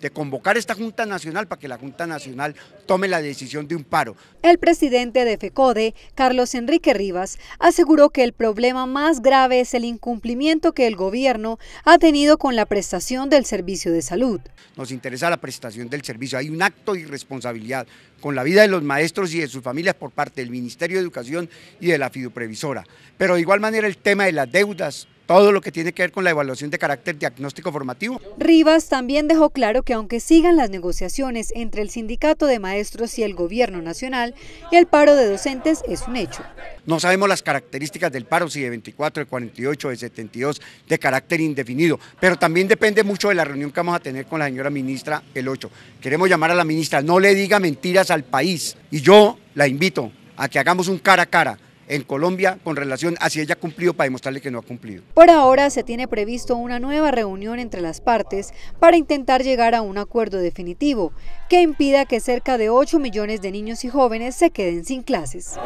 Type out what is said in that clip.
de convocar esta Junta Nacional para que la Junta Nacional tome la decisión de un paro. El presidente de FECODE, Carlos Enrique Rivas, aseguró que el problema más grave es el incumplimiento que el gobierno ha tenido con la prestación del servicio de salud. Nos interesa la prestación del servicio. Hay un acto de irresponsabilidad con la vida de los maestros y de sus familias por parte del Ministerio de Educación y de la Fiduprevisora. Pero de igual manera el tema de las deudas todo lo que tiene que ver con la evaluación de carácter diagnóstico formativo. Rivas también dejó claro que aunque sigan las negociaciones entre el sindicato de maestros y el gobierno nacional, el paro de docentes es un hecho. No sabemos las características del paro, si de 24, de 48, de 72, de carácter indefinido, pero también depende mucho de la reunión que vamos a tener con la señora ministra el 8. Queremos llamar a la ministra, no le diga mentiras al país y yo la invito a que hagamos un cara a cara en Colombia con relación a si ella ha cumplido para demostrarle que no ha cumplido. Por ahora se tiene previsto una nueva reunión entre las partes para intentar llegar a un acuerdo definitivo que impida que cerca de 8 millones de niños y jóvenes se queden sin clases.